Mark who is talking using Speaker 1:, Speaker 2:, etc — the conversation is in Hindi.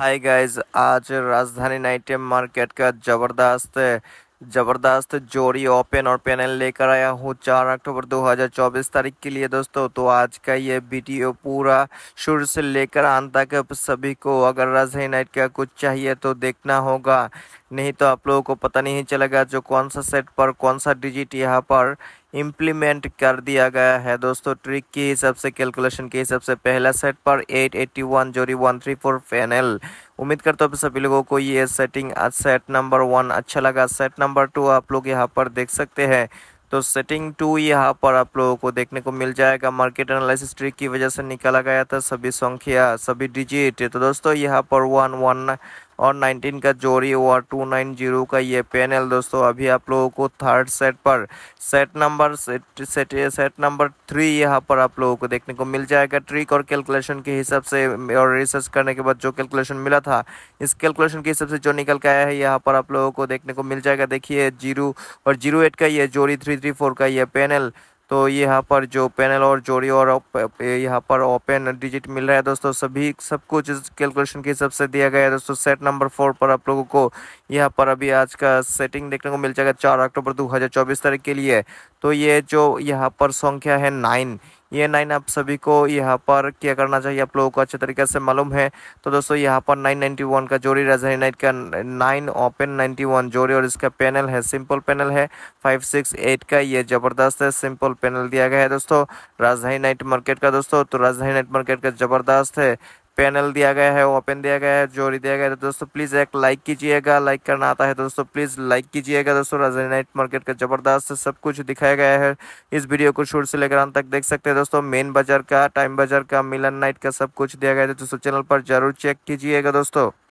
Speaker 1: हाय गाइस आज राजधानी नाइटेम मार्केट का ज़बरदस्त ज़बरदस्त जोड़ी ओपन और पैनल लेकर आया हूँ चार अक्टूबर 2024 तारीख के लिए दोस्तों तो आज का ये वीडियो पूरा शुरू से लेकर अंत तक सभी को अगर राजधानी नाइट का कुछ चाहिए तो देखना होगा नहीं तो आप लोगों को पता नहीं चलेगा जो कौन सा सेट पर कौन सा डिजिट यहाँ पर इम्प्लीमेंट कर दिया गया है दोस्तों ट्रिक के हिसाब से कैलकुलेशन के हिसाब से पहला सेट पर 881 जोरी 134 पैनल उम्मीद करता हूँ सभी लोगों को ये सेटिंग सेट नंबर वन अच्छा लगा सेट नंबर टू आप लोग यहाँ पर देख सकते हैं तो सेटिंग टू यहाँ पर आप लोगों को देखने को मिल जाएगा मार्केट एनालिसिस ट्रिक की वजह से निकाला गया था सभी संख्या सभी डिजिट तो दोस्तों यहाँ पर वन वन और 19 का जोरी और 290 का ये पैनल दोस्तों अभी आप लोगों को थर्ड सेट पर set number set set, number three यहाँ पर आप लोगों को देखने को मिल जाएगा ट्रिक और कैलकुलेशन के हिसाब से और रिसर्च करने के बाद जो कैलकुलेशन मिला था इस कैलकुलेशन के हिसाब से जो निकल के आया है यहाँ पर आप लोगों को देखने को मिल जाएगा देखिए जीरो और जीरो एट का ये जोरी थ्री थ्री फोर का ये पैनल तो यहाँ पर जो पैनल और जोड़ी और यहाँ पर ओपन डिजिट मिल रहा है दोस्तों सभी सब कुछ कैलकुलेशन के हिसाब से दिया गया है दोस्तों सेट नंबर फोर पर आप लोगों को यहाँ पर अभी आज का सेटिंग देखने को मिल जाएगा चार अक्टूबर 2024 तारीख के लिए तो ये जो यहाँ पर संख्या है नाइन ये नाइन आप सभी को यहाँ पर क्या करना चाहिए आप लोगों को अच्छे तरीके से मालूम है तो दोस्तों यहाँ पर नाइन का जोड़ी राजधानी नाइट का नाइन ओपन नाइन्टी जोड़ी और इसका पैनल है सिंपल पैनल है फाइव सिक्स एट का ये ज़बरदस्त है सिंपल पैनल दिया गया है दोस्तों राजधानी नाइट मार्केट का दोस्तों तो राजधानी नाइट मार्केट का ज़बरदस्त है पैनल दिया गया है ओपन दिया गया है जोरी दिया गया है तो दोस्तों प्लीज़ एक लाइक कीजिएगा लाइक करना आता है दोस्तों प्लीज़ लाइक कीजिएगा दोस्तों राजधानी नाइट मार्केट का ज़बरदस्त सब कुछ दिखाया गया है इस वीडियो को शुरू से लेकर अंत तक देख सकते हैं दोस्तों मेन बाजार का टाइम बाजार का मिलन नाइट का सब कुछ दिया गया है तो दोस्तों चैनल पर जरूर चेक कीजिएगा दोस्तों